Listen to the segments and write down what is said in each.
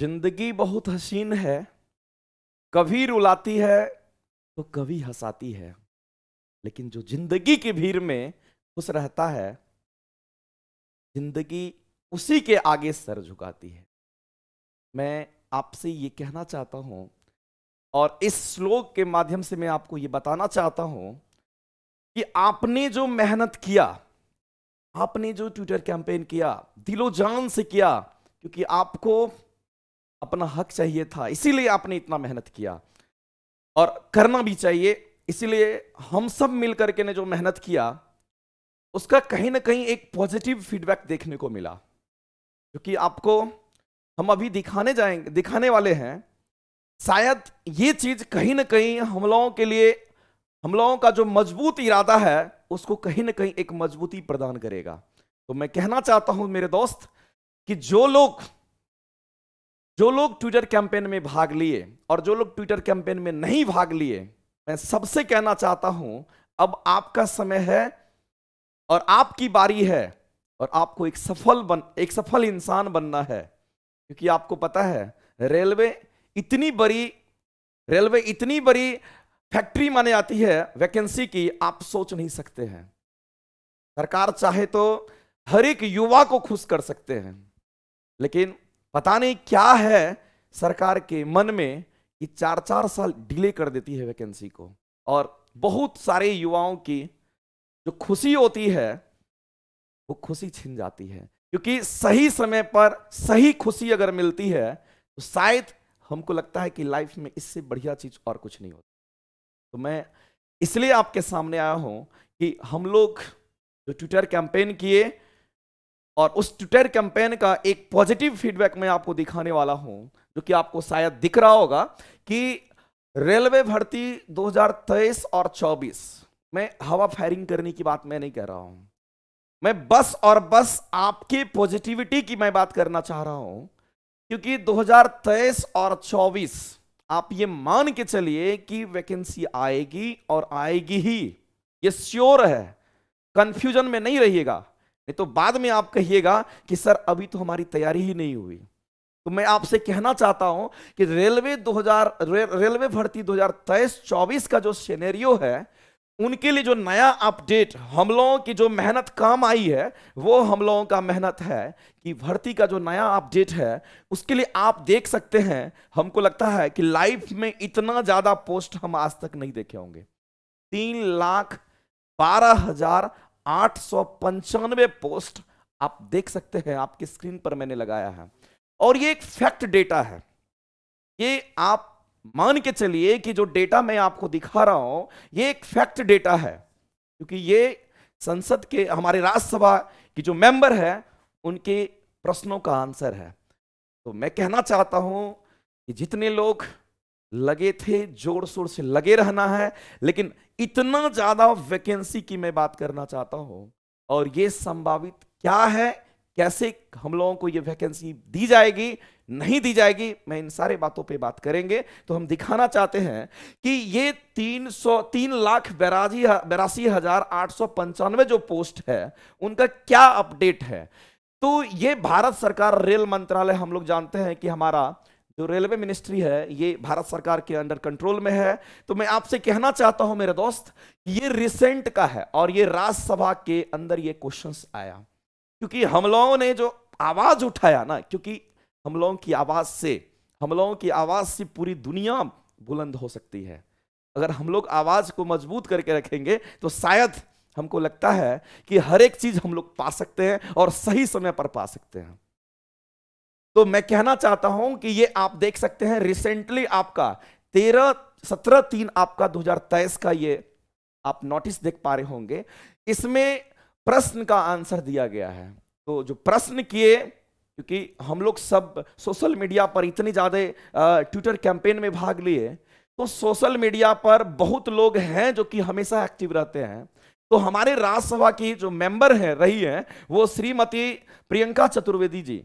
जिंदगी बहुत हसीन है कभी रुलाती है तो कभी हंसाती है लेकिन जो जिंदगी की भीड़ में खुश रहता है जिंदगी उसी के आगे सर झुकाती है मैं आपसे ये कहना चाहता हूं और इस श्लोक के माध्यम से मैं आपको ये बताना चाहता हूं कि आपने जो मेहनत किया आपने जो ट्विटर कैंपेन किया दिलो जान से किया क्योंकि आपको अपना हक चाहिए था इसीलिए आपने इतना मेहनत किया और करना भी चाहिए इसीलिए हम सब मिलकर के ने जो मेहनत किया उसका कहीं ना कहीं एक पॉजिटिव फीडबैक देखने को मिला क्योंकि आपको हम अभी दिखाने जाएंगे दिखाने वाले हैं शायद ये चीज कहीं ना कहीं हम लोगों के लिए हम लोगों का जो मजबूत इरादा है उसको कहीं ना कहीं एक मजबूती प्रदान करेगा तो मैं कहना चाहता हूं मेरे दोस्त कि जो लोग जो लोग ट्विटर कैंपेन में भाग लिए और जो लोग ट्विटर कैंपेन में नहीं भाग लिए मैं सबसे कहना चाहता हूं अब आपका समय है और आपकी बारी है और आपको एक सफल बन एक सफल इंसान बनना है क्योंकि आपको पता है रेलवे इतनी बड़ी रेलवे इतनी बड़ी फैक्ट्री माने जाती है वैकेंसी की आप सोच नहीं सकते हैं सरकार चाहे तो हर एक युवा को खुश कर सकते हैं लेकिन पता नहीं क्या है सरकार के मन में कि चार चार साल डिले कर देती है वैकेंसी को और बहुत सारे युवाओं की जो खुशी होती है वो खुशी छिन जाती है क्योंकि सही समय पर सही खुशी अगर मिलती है तो शायद हमको लगता है कि लाइफ में इससे बढ़िया चीज और कुछ नहीं होती तो मैं इसलिए आपके सामने आया हूं कि हम लोग जो ट्विटर कैंपेन किए और उस ट्विटर कैंपेन का एक पॉजिटिव फीडबैक मैं आपको दिखाने वाला हूं जो कि आपको शायद दिख रहा होगा कि रेलवे भर्ती 2023 और 24 में हवा फायरिंग करने की बात मैं नहीं कह रहा हूं मैं बस और बस आपके पॉजिटिविटी की मैं बात करना चाह रहा हूं क्योंकि 2023 और 24 आप ये मान के चलिए कि वैकेंसी आएगी और आएगी ही ये श्योर है कंफ्यूजन में नहीं रहिएगा नहीं तो बाद में आप कहिएगा कि सर अभी तो हमारी तैयारी ही नहीं हुई तो मैं आपसे कहना चाहता हूं कि रेलवे 2000 रेलवे भर्ती 2023-24 का जो सिनेरियो है उनके लिए जो नया अपडेट हम लोगों की जो मेहनत काम आई है वो हम लोगों का मेहनत है कि भर्ती का जो नया अपडेट है उसके लिए आप देख सकते हैं हमको लगता है कि लाइफ में इतना ज़्यादा पोस्ट हम आज तक नहीं देखे होंगे तीन लाख बारह हजार आठ पोस्ट आप देख सकते हैं आपकी स्क्रीन पर मैंने लगाया है और ये एक फैक्ट डेटा है ये आप मान के चलिए कि जो डेटा मैं आपको दिखा रहा हूं ये एक फैक्ट डेटा है क्योंकि ये संसद के हमारे राज्यसभा की जो मेंबर है उनके प्रश्नों का आंसर है तो मैं कहना चाहता हूं कि जितने लोग लगे थे जोर शोर से लगे रहना है लेकिन इतना ज्यादा वैकेंसी की मैं बात करना चाहता हूं और यह संभावित क्या है कैसे हम लोगों को यह वैकेंसी दी जाएगी नहीं दी जाएगी मैं इन सारे बातों पे बात करेंगे तो हम दिखाना चाहते हैं कि ये तीन सौ तीन लाख बैराजी बेरासी हजार आठ सौ पंचानवे जो पोस्ट है उनका क्या अपडेट है तो ये भारत सरकार रेल मंत्रालय हम लोग जानते हैं कि हमारा जो रेलवे मिनिस्ट्री है ये भारत सरकार के अंडर कंट्रोल में है तो मैं आपसे कहना चाहता हूं मेरे दोस्त ये रिसेंट का है और ये राज्यसभा के अंदर ये क्वेश्चंस आया क्योंकि हम लोगों ने जो आवाज उठाया ना क्योंकि हम लोगों की आवाज से हम लोगों की आवाज से पूरी दुनिया बुलंद हो सकती है अगर हम लोग आवाज को मजबूत करके रखेंगे तो शायद हमको लगता है कि हर एक चीज हम लोग पा सकते हैं और सही समय पर पा सकते हैं तो मैं कहना चाहता हूं कि ये आप देख सकते हैं रिसेंटली आपका तेरह सत्रह तीन आपका 2023 का ये आप नोटिस देख पा रहे होंगे इसमें प्रश्न का आंसर दिया गया है तो जो प्रश्न किए क्योंकि हम लोग सब सोशल मीडिया पर इतनी ज़्यादा ट्विटर कैंपेन में भाग लिए तो सोशल मीडिया पर बहुत लोग हैं जो कि हमेशा एक्टिव रहते हैं तो हमारे राज्यसभा की जो मेंबर हैं रही हैं वो श्रीमती प्रियंका चतुर्वेदी जी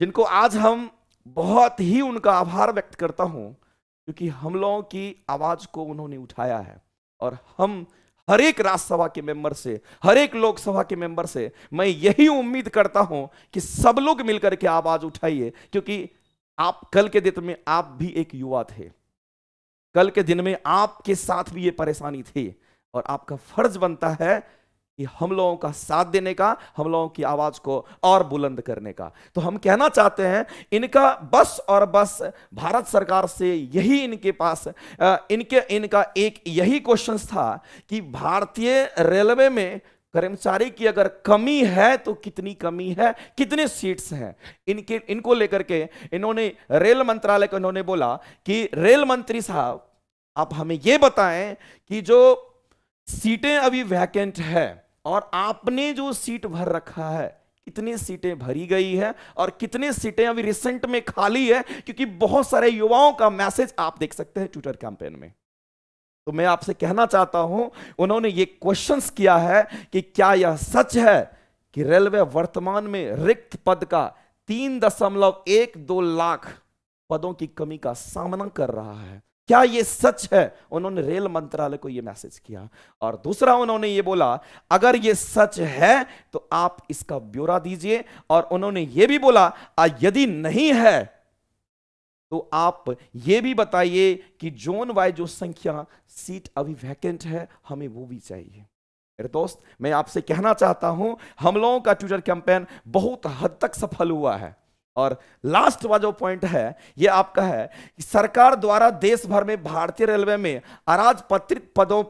जिनको आज हम बहुत ही उनका आभार व्यक्त करता हूं क्योंकि हम लोगों की आवाज को उन्होंने उठाया है और हम हर एक राज्यसभा के मेंबर से हर एक लोकसभा के मेंबर से मैं यही उम्मीद करता हूं कि सब लोग मिलकर के आवाज उठाइए क्योंकि आप कल के दिन में आप भी एक युवा थे कल के दिन में आपके साथ भी ये परेशानी थी और आपका फर्ज बनता है कि हम लोगों का साथ देने का हम लोगों की आवाज को और बुलंद करने का तो हम कहना चाहते हैं इनका बस और बस भारत सरकार से यही इनके पास इनके इनका एक यही क्वेश्चन था कि भारतीय रेलवे में कर्मचारी की अगर कमी है तो कितनी कमी है कितने सीट्स हैं इनके इनको लेकर के इन्होंने रेल मंत्रालय को इन्होंने बोला कि रेल मंत्री साहब आप हमें यह बताएं कि जो सीटें अभी वैकेंट है और आपने जो सीट भर रखा है कितनी सीटें भरी गई है और कितने सीटें अभी रिसेंट में खाली है क्योंकि बहुत सारे युवाओं का मैसेज आप देख सकते हैं ट्विटर कैंपेन में तो मैं आपसे कहना चाहता हूं उन्होंने ये क्वेश्चंस किया है कि क्या यह सच है कि रेलवे वर्तमान में रिक्त पद का तीन दशमलव एक दो लाख पदों की कमी का सामना कर रहा है क्या ये सच है उन्होंने रेल मंत्रालय को यह मैसेज किया और दूसरा उन्होंने ये बोला अगर ये सच है तो आप इसका ब्यौरा दीजिए और उन्होंने ये भी बोला यदि नहीं है तो आप ये भी बताइए कि जोन वाइज जो संख्या सीट अभी वैकेंट है हमें वो भी चाहिए मेरे दोस्त मैं आपसे कहना चाहता हूं हम लोगों का ट्विटर कैंपेन बहुत हद तक सफल हुआ है और लास्ट वाला जो पॉइंट है ये आपका है कि सरकार द्वारा देश भर में भारतीय रेलवे में अराजपत्रित पदों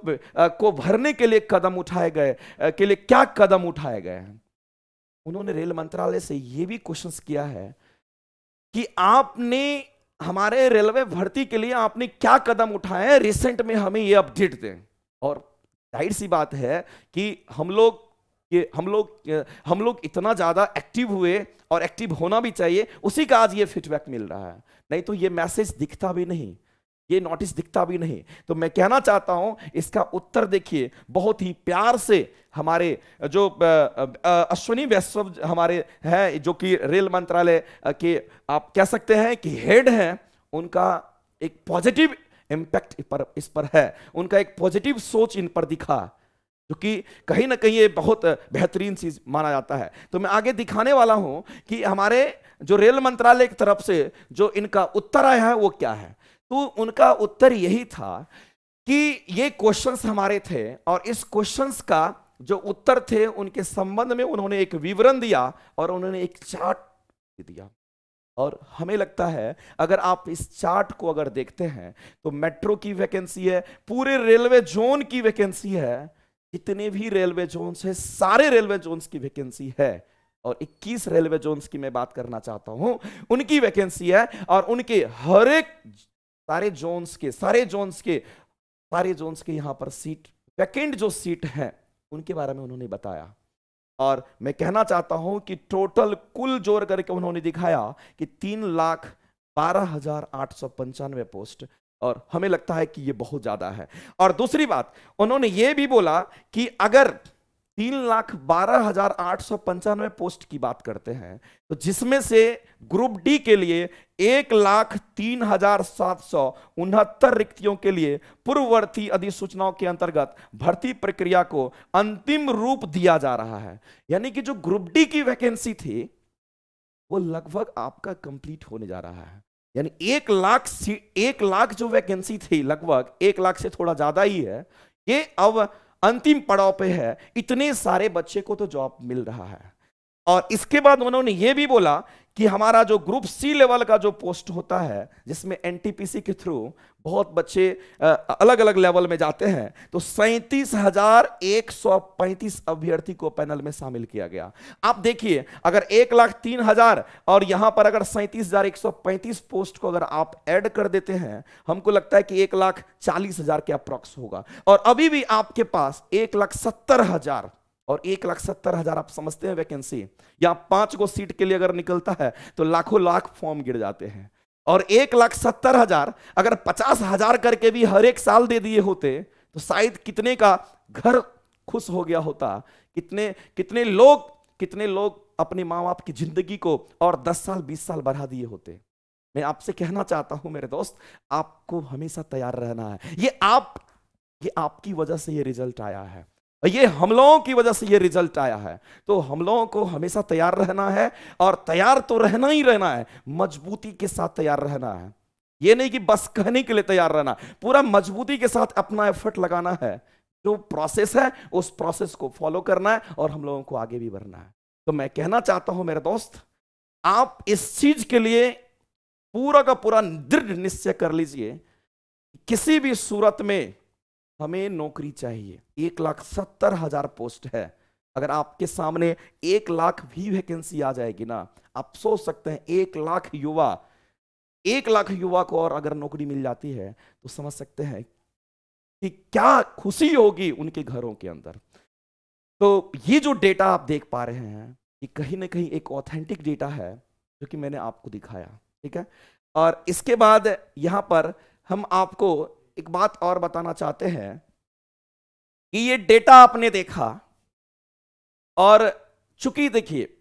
को भरने के लिए कदम उठाए गए के लिए क्या कदम उठाए गए हैं उन्होंने रेल मंत्रालय से ये भी क्वेश्चन किया है कि आपने हमारे रेलवे भर्ती के लिए आपने क्या कदम उठाए रिसेंट में हमें ये अपडेट दें और जाहिर सी बात है कि हम लोग कि हम लोग हम लोग इतना ज़्यादा एक्टिव हुए और एक्टिव होना भी चाहिए उसी का आज ये फीडबैक मिल रहा है नहीं तो ये मैसेज दिखता भी नहीं ये नोटिस दिखता भी नहीं तो मैं कहना चाहता हूँ इसका उत्तर देखिए बहुत ही प्यार से हमारे जो अश्वनी वैश्व हमारे हैं जो कि रेल मंत्रालय के आप कह सकते हैं कि हेड हैं उनका एक पॉजिटिव इम्पैक्ट पर इस पर है उनका एक पॉजिटिव सोच इन पर दिखा जो कि कहीं ना कहीं ये बहुत बेहतरीन चीज माना जाता है तो मैं आगे दिखाने वाला हूं कि हमारे जो रेल मंत्रालय की तरफ से जो इनका उत्तर आया है वो क्या है तो उनका उत्तर यही था कि ये क्वेश्चंस हमारे थे और इस क्वेश्चंस का जो उत्तर थे उनके संबंध में उन्होंने एक विवरण दिया और उन्होंने एक चार्ट दिया और हमें लगता है अगर आप इस चार्ट को अगर देखते हैं तो मेट्रो की वैकेंसी है पूरे रेलवे जोन की वैकेंसी है इतने भी रेलवे जोन्स है सारे रेलवे जोन्स की वैकेंसी है और 21 रेलवे जोन्स की मैं बात करना चाहता हूं उनकी वैकेंसी है और उनके हर एक सारे जोन्स के सारे जोन्स के सारे जोन्स के यहां पर सीट वैकेंट जो सीट है उनके बारे में उन्होंने बताया और मैं कहना चाहता हूं कि टोटल कुल जोड़ करके उन्होंने दिखाया कि तीन लाख बारह हजार आठ सौ पंचानवे पोस्ट और हमें लगता है कि ये बहुत ज्यादा है और दूसरी बात उन्होंने ये भी बोला कि अगर तीन लाख बारह हजार आठ सौ पंचानवे पोस्ट की बात करते हैं तो जिसमें से ग्रुप डी के लिए एक लाख तीन हजार सात सौ उनहत्तर रिक्तियों के लिए पूर्ववर्ती अधिसूचनाओं के अंतर्गत भर्ती प्रक्रिया को अंतिम रूप दिया जा रहा है यानी कि जो ग्रुप डी की वैकेंसी थी वो लगभग आपका कंप्लीट होने जा रहा है यानी एक लाख एक लाख जो वैकेंसी थी लगभग एक लाख से थोड़ा ज्यादा ही है ये अब अंतिम पड़ाव पे है इतने सारे बच्चे को तो जॉब मिल रहा है और इसके बाद उन्होंने ये भी बोला कि हमारा जो ग्रुप सी लेवल का जो पोस्ट होता है जिसमें एनटीपीसी के थ्रू बहुत बच्चे अलग अलग लेवल में जाते हैं तो सैंतीस हजार एक सौ पैंतीस अभ्यर्थी को पैनल में शामिल किया गया आप देखिए अगर एक लाख तीन हजार और यहां पर अगर सैंतीस हजार एक सौ पैंतीस पोस्ट को अगर आप ऐड कर देते हैं हमको लगता है कि एक लाख चालीस हजार के अप्रॉक्स होगा और अभी भी आपके पास एक लाख सत्तर हजार और एक लाख सत्तर हजार आप समझते हैं वैकेंसी या पांच गो सीट के लिए अगर निकलता है तो लाखों लाख फॉर्म गिर जाते हैं और एक लाख सत्तर हजार अगर पचास हजार करके भी हर एक साल दे दिए होते तो शायद कितने का घर खुश हो गया होता कितने कितने लोग कितने लोग अपने माँ बाप की जिंदगी को और दस साल बीस साल बढ़ा दिए होते मैं आपसे कहना चाहता हूं मेरे दोस्त आपको हमेशा तैयार रहना है ये आप ये आपकी वजह से ये रिजल्ट आया है ये हमलों की वजह से ये रिजल्ट आया है तो हमलों को हमेशा तैयार रहना है और तैयार तो रहना ही रहना है मजबूती के साथ तैयार रहना है ये नहीं कि बस कहने के लिए तैयार रहना पूरा मजबूती के साथ अपना एफर्ट लगाना है जो प्रोसेस है उस प्रोसेस को फॉलो करना है और हम लोगों को आगे भी बढ़ना है तो मैं कहना चाहता हूं मेरे दोस्त आप इस चीज के लिए पूरा का पूरा दृढ़ निश्चय कर लीजिए किसी भी सूरत में हमें नौकरी चाहिए एक लाख सत्तर हजार पोस्ट है अगर आपके सामने एक लाख भी वैकेंसी आ जाएगी ना आप सोच सकते हैं एक लाख युवा एक लाख युवा को और अगर नौकरी मिल जाती है तो समझ सकते हैं कि क्या खुशी होगी उनके घरों के अंदर तो ये जो डेटा आप देख पा रहे हैं ये कहीं ना कहीं एक ऑथेंटिक डेटा है जो कि मैंने आपको दिखाया ठीक है और इसके बाद यहाँ पर हम आपको एक बात और बताना चाहते हैं कि ये डेटा आपने देखा और चूंकि देखिए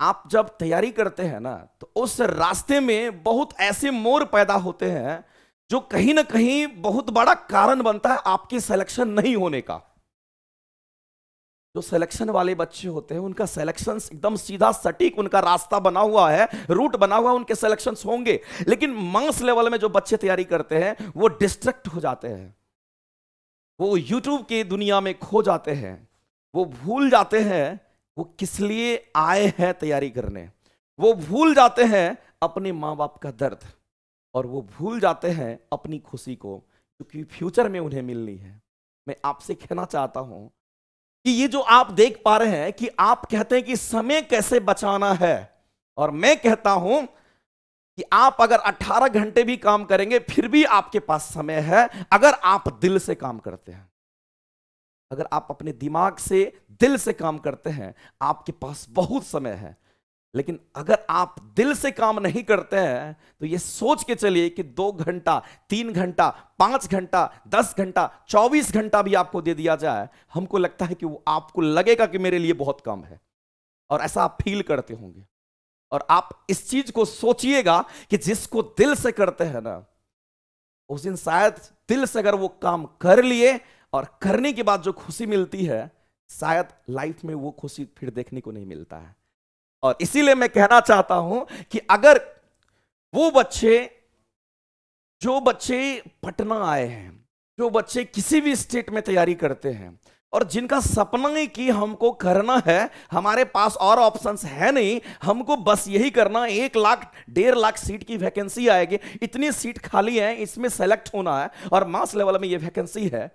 आप जब तैयारी करते हैं ना तो उस रास्ते में बहुत ऐसे मोर पैदा होते हैं जो कहीं ना कहीं बहुत बड़ा कारण बनता है आपके सिलेक्शन नहीं होने का जो सिलेक्शन वाले बच्चे होते हैं उनका सिलेक्शन एकदम सीधा सटीक उनका रास्ता बना हुआ है रूट बना हुआ उनके सिलेक्शन होंगे लेकिन मंगस लेवल में जो बच्चे तैयारी करते हैं वो डिस्ट्रैक्ट हो जाते हैं वो यूट्यूब की दुनिया में खो जाते हैं वो भूल जाते हैं वो किस लिए आए हैं तैयारी करने वो भूल जाते हैं अपने माँ बाप का दर्द और वो भूल जाते हैं अपनी खुशी को क्योंकि फ्यूचर में उन्हें मिलनी है मैं आपसे कहना चाहता हूँ कि ये जो आप देख पा रहे हैं कि आप कहते हैं कि समय कैसे बचाना है और मैं कहता हूं कि आप अगर 18 घंटे भी काम करेंगे फिर भी आपके पास समय है अगर आप दिल से काम करते हैं अगर आप अपने दिमाग से दिल से काम करते हैं आपके पास बहुत समय है लेकिन अगर आप दिल से काम नहीं करते हैं तो ये सोच के चलिए कि दो घंटा तीन घंटा पांच घंटा दस घंटा चौबीस घंटा भी आपको दे दिया जाए हमको लगता है कि वो आपको लगेगा कि मेरे लिए बहुत कम है और ऐसा आप फील करते होंगे और आप इस चीज को सोचिएगा कि जिसको दिल से करते हैं ना उस दिन शायद दिल से अगर वो काम कर लिए और करने के बाद जो खुशी मिलती है शायद लाइफ में वो खुशी फिर देखने को नहीं मिलता है और इसीलिए मैं कहना चाहता हूं कि अगर वो बच्चे जो बच्चे पटना आए हैं जो बच्चे किसी भी स्टेट में तैयारी करते हैं और जिनका सपना ही कि हमको करना है हमारे पास और ऑप्शंस है नहीं हमको बस यही करना एक लाख डेढ़ लाख सीट की वैकेंसी आएगी इतनी सीट खाली है इसमें सेलेक्ट होना है और मास लेवल में ये वैकेंसी है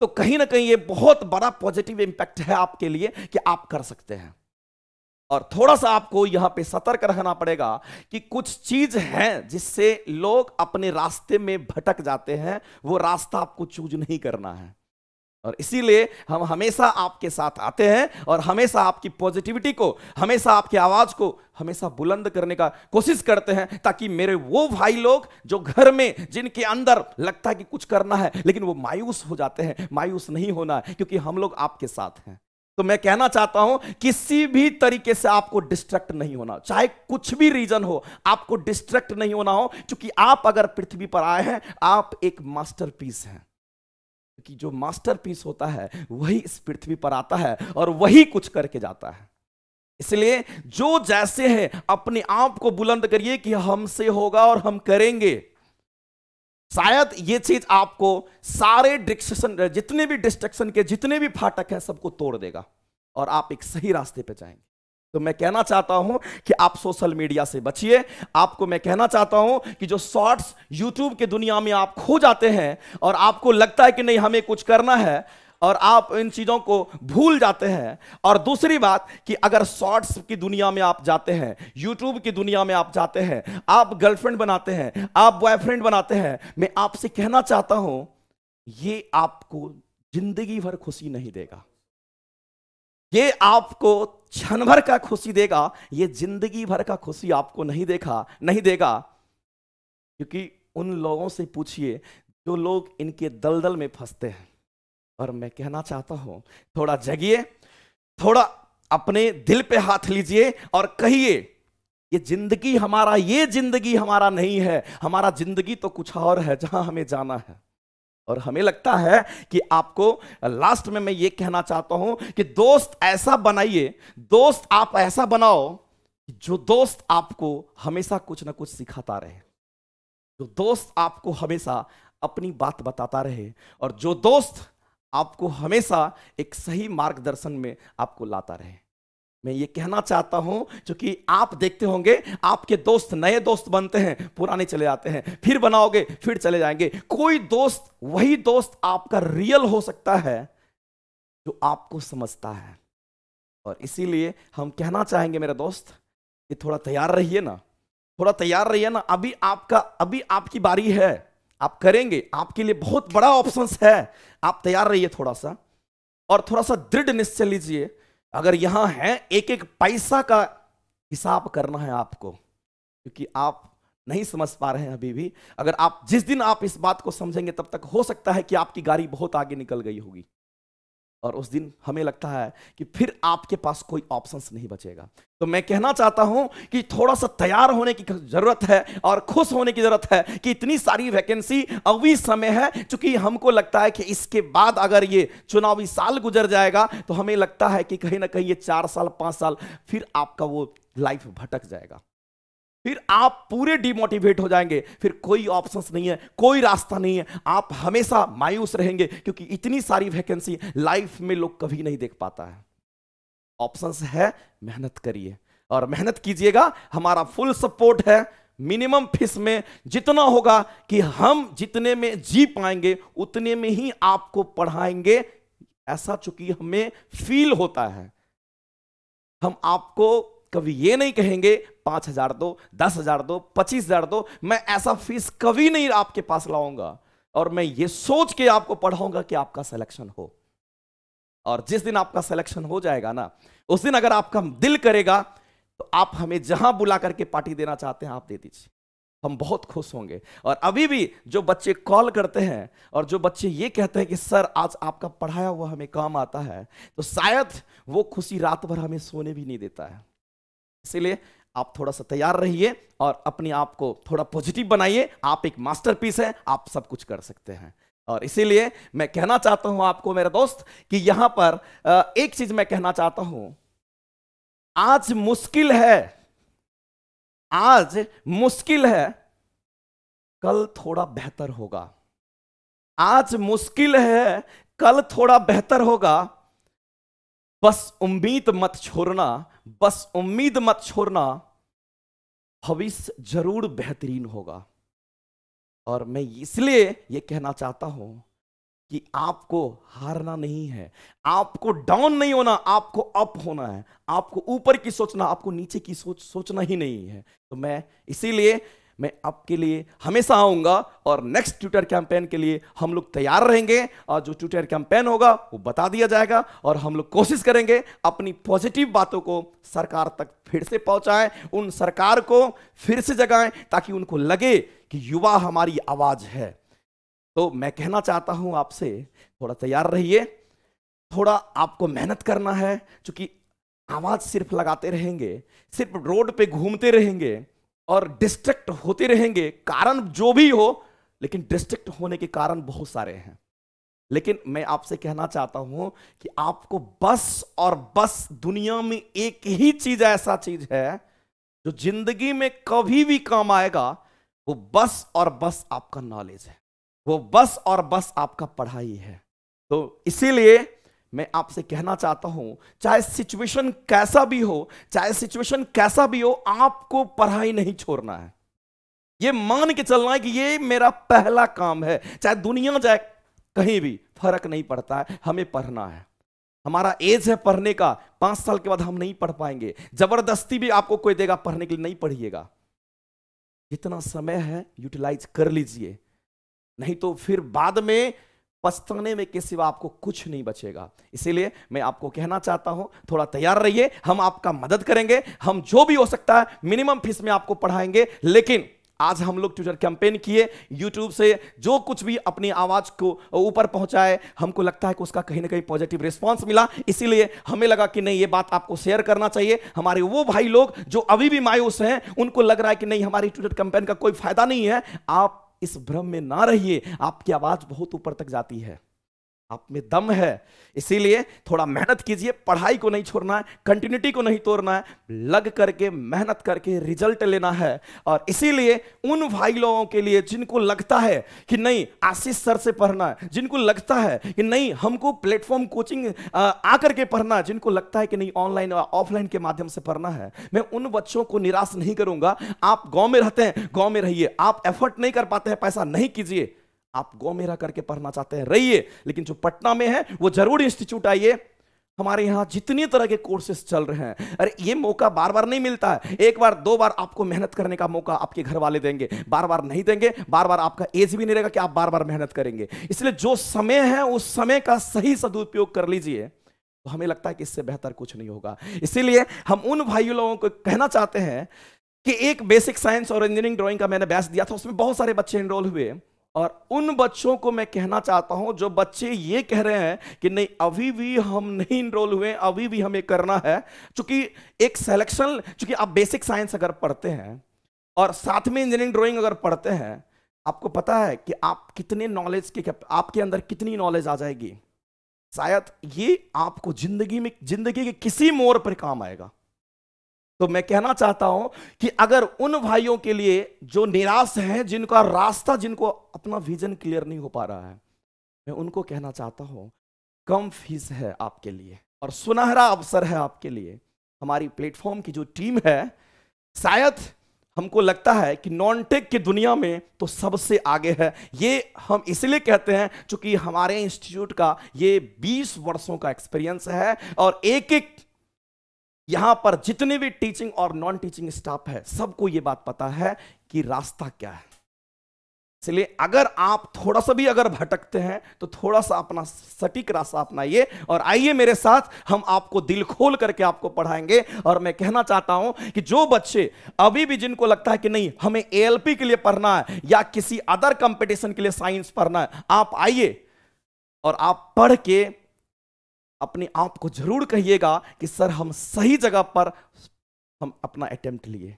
तो कहीं ना कहीं ये बहुत बड़ा पॉजिटिव इंपैक्ट है आपके लिए कि आप कर सकते हैं और थोड़ा सा आपको यहां पे सतर्क रहना पड़ेगा कि कुछ चीज है जिससे लोग अपने रास्ते में भटक जाते हैं वो रास्ता आपको चूज नहीं करना है और इसीलिए हम हमेशा आपके साथ आते हैं और हमेशा आपकी पॉजिटिविटी को हमेशा आपकी आवाज़ को हमेशा बुलंद करने का कोशिश करते हैं ताकि मेरे वो भाई लोग जो घर में जिनके अंदर लगता है कि कुछ करना है लेकिन वो मायूस हो जाते हैं मायूस नहीं होना है क्योंकि हम लोग आपके साथ हैं तो मैं कहना चाहता हूं किसी भी तरीके से आपको डिस्ट्रैक्ट नहीं होना चाहे कुछ भी रीजन हो आपको डिस्ट्रैक्ट नहीं होना हो क्योंकि आप अगर पृथ्वी पर आए हैं आप एक मास्टरपीस हैं क्योंकि जो मास्टरपीस होता है वही इस पृथ्वी पर आता है और वही कुछ करके जाता है इसलिए जो जैसे हैं अपने आप को बुलंद करिए कि हमसे होगा और हम करेंगे शायद ये चीज आपको सारे डिस्ट्रक्शन जितने भी डिस्ट्रक्शन के जितने भी फाटक है सबको तोड़ देगा और आप एक सही रास्ते पे जाएंगे तो मैं कहना चाहता हूं कि आप सोशल मीडिया से बचिए आपको मैं कहना चाहता हूं कि जो शॉर्ट्स यूट्यूब के दुनिया में आप खो जाते हैं और आपको लगता है कि नहीं हमें कुछ करना है और आप इन चीज़ों को भूल जाते हैं और दूसरी बात कि अगर शॉर्ट्स की दुनिया में आप जाते हैं यूट्यूब की दुनिया में आप जाते हैं आप गर्लफ्रेंड बनाते हैं आप बॉयफ्रेंड बनाते हैं मैं आपसे कहना चाहता हूं ये आपको जिंदगी भर खुशी नहीं देगा ये आपको क्षण भर का खुशी देगा ये जिंदगी भर का खुशी आपको नहीं देखा नहीं देगा क्योंकि उन लोगों से पूछिए जो लोग इनके दलदल में फंसते हैं और मैं कहना चाहता हूं थोड़ा जगिए थोड़ा अपने दिल पे हाथ लीजिए और कहिए ये जिंदगी हमारा ये जिंदगी हमारा नहीं है हमारा जिंदगी तो कुछ और है जहां हमें जाना है और हमें लगता है कि आपको लास्ट में मैं ये कहना चाहता हूं कि दोस्त ऐसा बनाइए दोस्त आप ऐसा बनाओ जो दोस्त आपको हमेशा कुछ ना कुछ सिखाता रहे जो दोस्त आपको हमेशा अपनी बात बताता रहे और जो दोस्त आपको हमेशा एक सही मार्गदर्शन में आपको लाता रहे मैं ये कहना चाहता हूं क्योंकि आप देखते होंगे आपके दोस्त नए दोस्त बनते हैं पुराने चले जाते हैं फिर बनाओगे फिर चले जाएंगे कोई दोस्त वही दोस्त आपका रियल हो सकता है जो आपको समझता है और इसीलिए हम कहना चाहेंगे मेरे दोस्त कि थोड़ा तैयार रहिए ना थोड़ा तैयार रहिए ना अभी आपका अभी आपकी बारी है आप करेंगे आपके लिए बहुत बड़ा ऑप्शन है आप तैयार रहिए थोड़ा सा और थोड़ा सा दृढ़ निश्चय लीजिए अगर यहां है एक एक पैसा का हिसाब करना है आपको क्योंकि आप नहीं समझ पा रहे हैं अभी भी अगर आप जिस दिन आप इस बात को समझेंगे तब तक हो सकता है कि आपकी गाड़ी बहुत आगे निकल गई होगी और उस दिन हमें लगता है कि फिर आपके पास कोई ऑप्शंस नहीं बचेगा तो मैं कहना चाहता हूं कि थोड़ा सा तैयार होने की जरूरत है और खुश होने की जरूरत है कि इतनी सारी वैकेंसी अभी समय है चूंकि हमको लगता है कि इसके बाद अगर ये चुनावी साल गुजर जाएगा तो हमें लगता है कि कहीं ना कहीं ये चार साल पांच साल फिर आपका वो लाइफ भटक जाएगा फिर आप पूरे डिमोटिवेट हो जाएंगे फिर कोई ऑप्शंस नहीं है कोई रास्ता नहीं है आप हमेशा मायूस रहेंगे क्योंकि इतनी सारी वैकेंसी लाइफ में लोग कभी नहीं देख पाता है ऑप्शंस है मेहनत करिए और मेहनत कीजिएगा हमारा फुल सपोर्ट है मिनिमम फीस में जितना होगा कि हम जितने में जी पाएंगे उतने में ही आपको पढ़ाएंगे ऐसा चूंकि हमें फील होता है हम आपको कभी ये नहीं कहेंगे पांच हजार दो दस हजार दो पच्चीस हजार दो मैं ऐसा फीस कभी नहीं आपके पास लाऊंगा और मैं ये सोच के आपको पढ़ाऊंगा कि आपका सिलेक्शन हो और जिस दिन आपका सिलेक्शन हो जाएगा ना उस दिन अगर आपका दिल करेगा तो आप हमें जहां बुला करके पार्टी देना चाहते हैं आप दे दीजिए हम बहुत खुश होंगे और अभी भी जो बच्चे कॉल करते हैं और जो बच्चे ये कहते हैं कि सर आज आपका पढ़ाया हुआ हमें काम आता है तो शायद वो खुशी रात भर हमें सोने भी नहीं देता है इसीलिए आप थोड़ा सा तैयार रहिए और अपने आप को थोड़ा पॉजिटिव बनाइए आप एक मास्टरपीस है आप सब कुछ कर सकते हैं और इसीलिए मैं कहना चाहता हूं आपको मेरे दोस्त कि यहां पर एक चीज मैं कहना चाहता हूं आज मुश्किल है आज मुश्किल है कल थोड़ा बेहतर होगा आज मुश्किल है कल थोड़ा बेहतर होगा बस उम्मीद मत छोड़ना बस उम्मीद मत छोड़ना भविष्य जरूर बेहतरीन होगा और मैं इसलिए ये कहना चाहता हूं कि आपको हारना नहीं है आपको डाउन नहीं होना आपको अप होना है आपको ऊपर की सोचना आपको नीचे की सोच सोचना ही नहीं है तो मैं इसीलिए मैं आपके लिए हमेशा आऊंगा और नेक्स्ट ट्विटर कैंपेन के लिए हम लोग तैयार रहेंगे और जो ट्विटर कैंपेन होगा वो बता दिया जाएगा और हम लोग कोशिश करेंगे अपनी पॉजिटिव बातों को सरकार तक फिर से पहुंचाएं उन सरकार को फिर से जगाएं ताकि उनको लगे कि युवा हमारी आवाज है तो मैं कहना चाहता हूं आपसे थोड़ा तैयार रहिए थोड़ा आपको मेहनत करना है चूंकि आवाज सिर्फ लगाते रहेंगे सिर्फ रोड पे घूमते रहेंगे और डिस्ट्रिक्ट होते रहेंगे कारण जो भी हो लेकिन डिस्ट्रिक्ट होने के कारण बहुत सारे हैं लेकिन मैं आपसे कहना चाहता हूं कि आपको बस और बस दुनिया में एक ही चीज ऐसा चीज है जो जिंदगी में कभी भी काम आएगा वो बस और बस आपका नॉलेज है वो बस और बस आपका पढ़ाई है तो इसीलिए मैं आपसे कहना चाहता हूं चाहे सिचुएशन कैसा भी हो चाहे सिचुएशन कैसा भी हो आपको पढ़ाई नहीं छोड़ना है ये मान के चलना है कि ये मेरा पहला काम है चाहे दुनिया जाए कहीं भी फर्क नहीं पड़ता है हमें पढ़ना है हमारा एज है पढ़ने का पांच साल के बाद हम नहीं पढ़ पाएंगे जबरदस्ती भी आपको कोई देगा पढ़ने के लिए नहीं पढ़िएगा इतना समय है यूटिलाइज कर लीजिए नहीं तो फिर बाद में पछताने में के सिवा आपको कुछ नहीं बचेगा इसीलिए मैं आपको कहना चाहता हूं थोड़ा तैयार रहिए हम आपका मदद करेंगे हम जो भी हो सकता है मिनिमम फीस में आपको पढ़ाएंगे लेकिन आज हम लोग ट्विटर कैंपेन किए यूट्यूब से जो कुछ भी अपनी आवाज को ऊपर पहुंचाए हमको लगता है कि उसका कहीं ना कहीं पॉजिटिव रिस्पांस मिला इसीलिए हमें लगा कि नहीं ये बात आपको शेयर करना चाहिए हमारे वो भाई लोग जो अभी भी मायूस हैं उनको लग रहा है कि नहीं हमारी ट्विटर कैंपेन का कोई फायदा नहीं है आप इस भ्रम में ना रहिए आपकी आवाज बहुत ऊपर तक जाती है आप में दम है इसीलिए थोड़ा मेहनत कीजिए पढ़ाई को नहीं छोड़ना है कंटिन्यूटी को नहीं तोड़ना है लग करके मेहनत करके रिजल्ट लेना है और इसीलिए उन भाई लोगों के लिए जिनको लगता है कि नहीं आशीष सर से पढ़ना है जिनको लगता है कि नहीं हमको प्लेटफॉर्म कोचिंग आकर के पढ़ना है जिनको लगता है कि नहीं ऑनलाइन और ऑफलाइन के माध्यम से पढ़ना है मैं उन बच्चों को निराश नहीं करूंगा आप गाँव में रहते हैं गाँव में रहिए आप एफर्ट नहीं कर पाते हैं पैसा नहीं कीजिए आप गौ मेरा करके पढ़ना चाहते हैं रहिए लेकिन जो पटना में है वो जरूर इंस्टीट्यूट आइए हमारे यहाँ जितनी तरह के कोर्सेस चल रहे हैं अरे ये मौका बार बार नहीं मिलता है एक बार दो बार आपको मेहनत करने का मौका आपके घर वाले देंगे बार बार नहीं देंगे बार बार आपका एज भी नहीं रहेगा कि आप बार बार मेहनत करेंगे इसलिए जो समय है उस समय का सही सदुपयोग कर लीजिए तो हमें लगता है कि इससे बेहतर कुछ नहीं होगा इसीलिए हम उन भाई लोगों को कहना चाहते हैं कि एक बेसिक साइंस और इंजीनियरिंग ड्राइंग का मैंने बैस दिया था उसमें बहुत सारे बच्चे इनरोल हुए और उन बच्चों को मैं कहना चाहता हूं जो बच्चे ये कह रहे हैं कि नहीं अभी भी हम नहीं इनरोल हुए अभी भी हमें करना है चूंकि एक सिलेक्शन चूंकि आप बेसिक साइंस अगर पढ़ते हैं और साथ में इंजीनियरिंग ड्राइंग अगर पढ़ते हैं आपको पता है कि आप कितने नॉलेज के आपके अंदर कितनी नॉलेज आ जाएगी शायद ये आपको जिंदगी में जिंदगी के किसी मोड़ पर काम आएगा तो मैं कहना चाहता हूं कि अगर उन भाइयों के लिए जो निराश हैं जिनका रास्ता जिनको अपना विजन क्लियर नहीं हो पा रहा है मैं उनको कहना चाहता हूं कम फीस है आपके लिए और सुनहरा अवसर है आपके लिए हमारी प्लेटफॉर्म की जो टीम है शायद हमको लगता है कि नॉन टेक की दुनिया में तो सबसे आगे है ये हम इसलिए कहते हैं क्योंकि हमारे इंस्टीट्यूट का ये 20 वर्षों का एक्सपीरियंस है और एक एक यहां पर जितने भी टीचिंग और नॉन टीचिंग स्टाफ है सबको यह बात पता है कि रास्ता क्या है इसलिए अगर आप थोड़ा सा भी अगर भटकते हैं तो थोड़ा सा अपना सटीक रास्ता अपनाइए और आइए मेरे साथ हम आपको दिल खोल करके आपको पढ़ाएंगे और मैं कहना चाहता हूं कि जो बच्चे अभी भी जिनको लगता है कि नहीं हमें एएलपी के लिए पढ़ना है या किसी अदर कंपटीशन के लिए साइंस पढ़ना है आप आइए और आप पढ़ के अपने आप को जरूर कहिएगा कि सर हम सही जगह पर हम अपना अटेम्प्ट लिए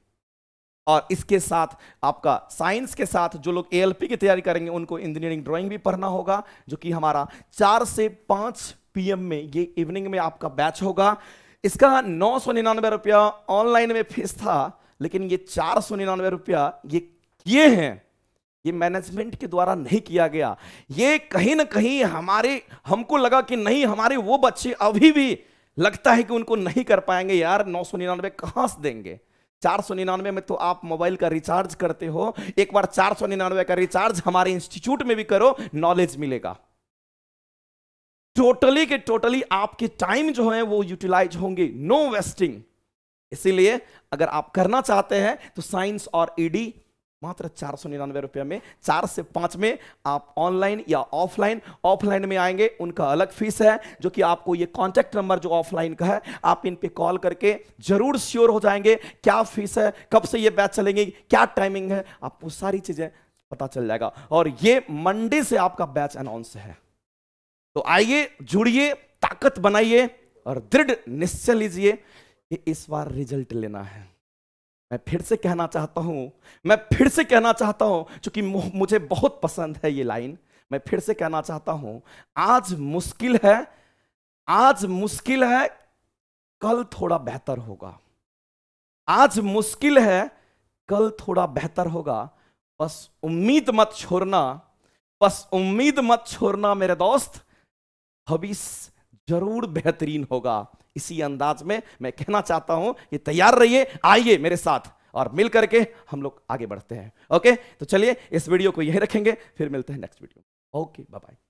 और इसके साथ आपका साइंस के साथ जो लोग एएलपी की तैयारी करेंगे उनको इंजीनियरिंग ड्राइंग भी पढ़ना होगा जो कि हमारा चार से पांच पीएम में ये इवनिंग में आपका बैच होगा इसका नौ सौ निन्यानवे रुपया ऑनलाइन में फीस था लेकिन ये चार सौ निन्यानवे रुपया ये किए हैं ये मैनेजमेंट के द्वारा नहीं किया गया ये कहीं ना कहीं हमारे हमको लगा कि नहीं हमारे वो बच्चे अभी भी लगता है कि उनको नहीं कर पाएंगे यार नौ सौ निन्यानवे कहाँ से देंगे चार सौ निन्यानवे में तो आप मोबाइल का रिचार्ज करते हो एक बार चार सौ निन्यानवे का रिचार्ज हमारे इंस्टीट्यूट में भी करो नॉलेज मिलेगा टोटली के टोटली आपके टाइम जो है वो यूटिलाइज होंगे नो वेस्टिंग इसीलिए अगर आप करना चाहते हैं तो साइंस और ईडी e मात्र चार सौ निन्यानवे रुपये में चार से पाँच में आप ऑनलाइन या ऑफलाइन ऑफलाइन में आएंगे उनका अलग फीस है जो कि आपको ये कॉन्टैक्ट नंबर जो ऑफलाइन का है आप इन पे कॉल करके जरूर श्योर हो जाएंगे क्या फीस है कब से ये बैच चलेंगे क्या टाइमिंग है आपको सारी चीज़ें पता चल जाएगा और ये मंडे से आपका बैच अनाउंस है तो आइए जुड़िए ताकत बनाइए और दृढ़ निश्चय लीजिए कि इस बार रिजल्ट लेना है मैं फिर से कहना चाहता हूं मैं फिर से कहना चाहता हूं क्योंकि मुझे बहुत पसंद है ये लाइन मैं फिर से कहना चाहता हूं आज मुश्किल है आज मुश्किल है कल थोड़ा बेहतर होगा आज मुश्किल है कल थोड़ा बेहतर होगा बस उम्मीद मत छोड़ना बस उम्मीद मत छोड़ना मेरे दोस्त भविष्य जरूर बेहतरीन होगा इसी अंदाज में मैं कहना चाहता हूं कि तैयार रहिए आइए मेरे साथ और मिल करके हम लोग आगे बढ़ते हैं ओके तो चलिए इस वीडियो को यही रखेंगे फिर मिलते हैं नेक्स्ट वीडियो ओके बाय